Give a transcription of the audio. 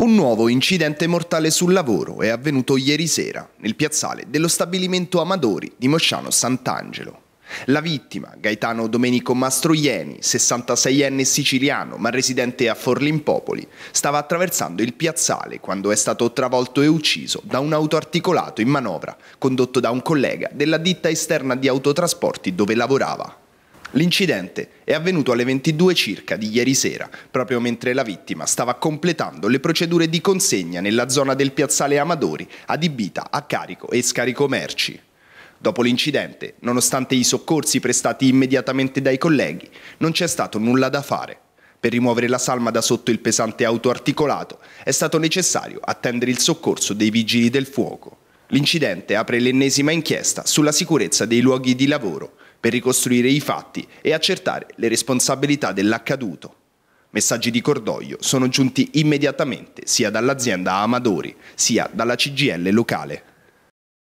Un nuovo incidente mortale sul lavoro è avvenuto ieri sera nel piazzale dello stabilimento Amadori di Mosciano Sant'Angelo. La vittima, Gaetano Domenico Mastroieni, 66enne siciliano ma residente a Forlimpopoli, stava attraversando il piazzale quando è stato travolto e ucciso da un auto articolato in manovra condotto da un collega della ditta esterna di autotrasporti dove lavorava. L'incidente è avvenuto alle 22 circa di ieri sera, proprio mentre la vittima stava completando le procedure di consegna nella zona del piazzale Amadori, adibita a carico e scarico merci. Dopo l'incidente, nonostante i soccorsi prestati immediatamente dai colleghi, non c'è stato nulla da fare. Per rimuovere la salma da sotto il pesante auto articolato è stato necessario attendere il soccorso dei vigili del fuoco. L'incidente apre l'ennesima inchiesta sulla sicurezza dei luoghi di lavoro per ricostruire i fatti e accertare le responsabilità dell'accaduto. Messaggi di cordoglio sono giunti immediatamente sia dall'azienda Amadori sia dalla CGL locale.